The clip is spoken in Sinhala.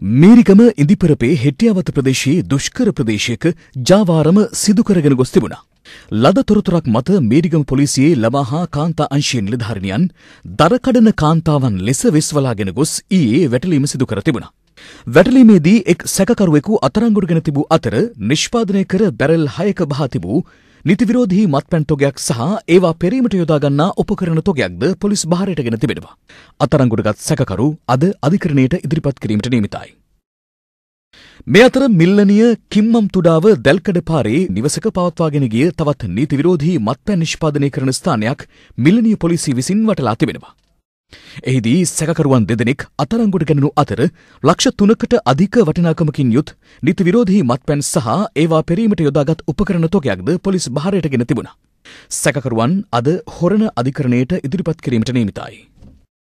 මීරිගම ඉදිපරපේ හෙට්ටියාවත ප්‍රදේශයේ දුෂ්කර ප්‍රදේශයක ජාවාරම සිදුකරගෙන ගොස් තිබුණා. ලද තොරතුරක් මත මීරිගම පොලිසියේ ලබා හා කාන්තා අංශයේ නිලධාරිණියන් දරකඩන කාන්තාවන් ලෙස වෙස්වලාගෙන ගොස් ඊයේ වැටලීම සිදු කර තිබුණා. වැටලීමේදී එක් සැකකරුවෙකු අතරංගුඩගෙන තිබූ අතර නිෂ්පාදනය කර බැරල් හයක බහා තිබූ නිතිවිරෝධී මත්පැන් තොගයක් සහ ඒවා පෙරීමට යොදාගන්නා උපකරණ තොගයක්ද පොලිස් භාරයටගෙන තිබෙනවා. අත්අඩංගුවට සැකකරු අද අධිකරණයට ඉදිරිපත් කිරීමට නියමිතයි. මේ අතර මිල්ලනිය කිම්මම් තුඩාව දැල්කඩ පාරේ නිවසක පවත්වාගෙන ගිය තවත් නීති විරෝධී මත්පැන් නිෂ්පාදනය කරන ස්ථානයක් මිල්ලනිය පොලිසිය විසින් වටලා තිබෙනවා. එහිදී සැකකරුවන් දෙදෙනෙක් අතරංගොඩ ගැනනු අතර ලක්ෂ තුනකට අධික වටිනාකමකින් යුත් නිති විරෝධී මත්පැන් සහ ඒවා පෙරීමට යොදාගත් උපකරණ තොගයක්ද පොලිස් භාරයට ගෙන තිබුණා. සැකකරුවන් අද හොරණ අධිකරණයට ඉදිරිපත් කිරීමට නීමිතයි.